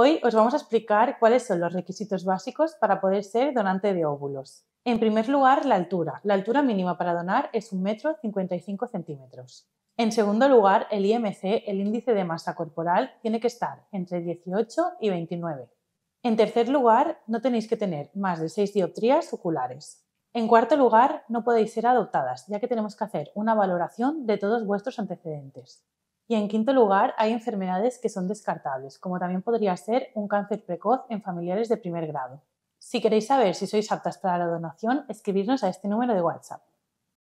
Hoy os vamos a explicar cuáles son los requisitos básicos para poder ser donante de óvulos. En primer lugar, la altura. La altura mínima para donar es 1,55 metro 55 centímetros. En segundo lugar, el IMC, el índice de masa corporal, tiene que estar entre 18 y 29. En tercer lugar, no tenéis que tener más de 6 dioptrías oculares. En cuarto lugar, no podéis ser adoptadas, ya que tenemos que hacer una valoración de todos vuestros antecedentes. Y en quinto lugar, hay enfermedades que son descartables, como también podría ser un cáncer precoz en familiares de primer grado. Si queréis saber si sois aptas para la donación, escribirnos a este número de WhatsApp